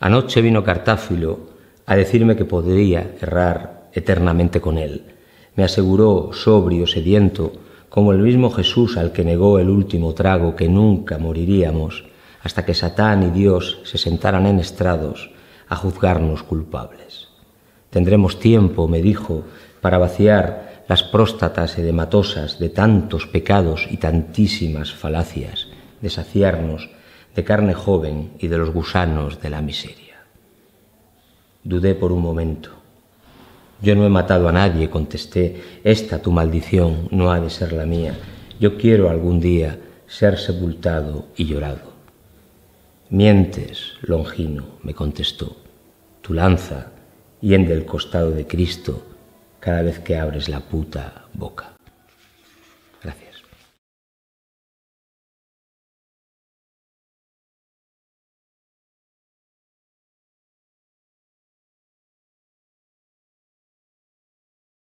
Anoche vino Cartáfilo a decirme que podría errar eternamente con él. Me aseguró, sobrio, sediento, como el mismo Jesús al que negó el último trago, que nunca moriríamos hasta que Satán y Dios se sentaran en estrados a juzgarnos culpables. Tendremos tiempo, me dijo, para vaciar las próstatas edematosas de tantos pecados y tantísimas falacias, de saciarnos de carne joven y de los gusanos de la miseria. Dudé por un momento. Yo no he matado a nadie, contesté. Esta tu maldición no ha de ser la mía. Yo quiero algún día ser sepultado y llorado. Mientes, Longino, me contestó. Tu lanza hiende el costado de Cristo cada vez que abres la puta boca.